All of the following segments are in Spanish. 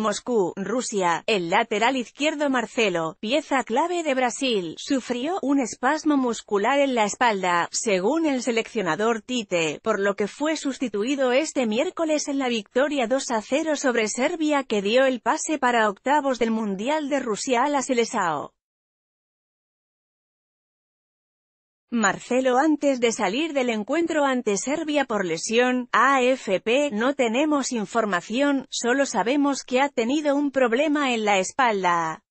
Moscú, Rusia, el lateral izquierdo Marcelo, pieza clave de Brasil, sufrió un espasmo muscular en la espalda, según el seleccionador Tite, por lo que fue sustituido este miércoles en la victoria 2 a 0 sobre Serbia que dio el pase para octavos del Mundial de Rusia a la Selesao. Marcelo antes de salir del encuentro ante Serbia por lesión, AFP, no tenemos información, solo sabemos que ha tenido un problema en la espalda.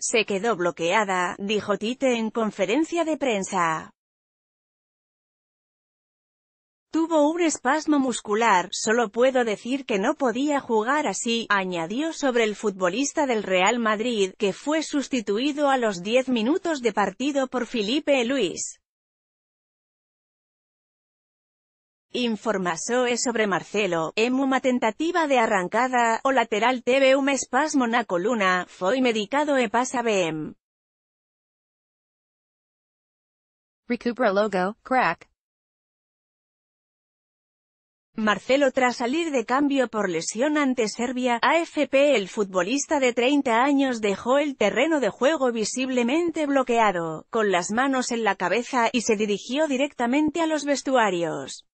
Se quedó bloqueada, dijo Tite en conferencia de prensa. un espasmo muscular, solo puedo decir que no podía jugar así, añadió sobre el futbolista del Real Madrid, que fue sustituido a los 10 minutos de partido por Felipe Luis. Informasoe sobre Marcelo, en una tentativa de arrancada, o lateral TV un espasmo la columna, fue medicado e pasa BM. Recupera logo, crack. Marcelo tras salir de cambio por lesión ante Serbia, AFP el futbolista de 30 años dejó el terreno de juego visiblemente bloqueado, con las manos en la cabeza, y se dirigió directamente a los vestuarios.